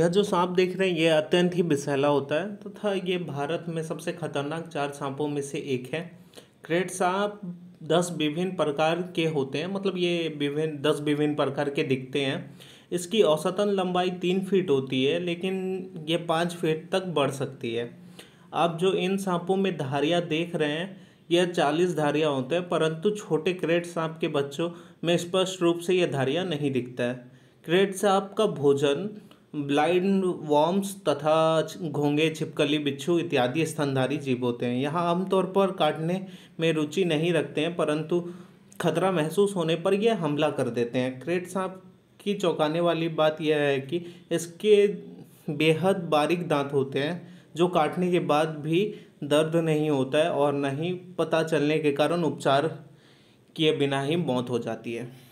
यह जो सांप देख रहे हैं ये अत्यंत ही बिसहला होता है तथा तो ये भारत में सबसे खतरनाक चार सांपों में से एक है क्रेट सांप दस विभिन्न प्रकार के होते हैं मतलब ये विभिन्न दस विभिन्न प्रकार के दिखते हैं इसकी औसतन लंबाई तीन फीट होती है लेकिन ये पाँच फीट तक बढ़ सकती है आप जो इन सांपों में धारियाँ देख रहे हैं यह चालीस धारियाँ होते हैं परंतु छोटे क्रेट सांप के बच्चों में स्पष्ट रूप से यह धारियाँ नहीं दिखता है क्रेट सांप का भोजन ब्लाइंड वॉर्म्स तथा घोंगे छिपकली बिच्छू इत्यादि स्तनधारी जीव होते हैं यहाँ आमतौर पर काटने में रुचि नहीं रखते हैं परंतु खतरा महसूस होने पर यह हमला कर देते हैं क्रेट सांप की चौंकाने वाली बात यह है कि इसके बेहद बारीक दांत होते हैं जो काटने के बाद भी दर्द नहीं होता है और न ही पता चलने के कारण उपचार किए बिना ही मौत हो जाती है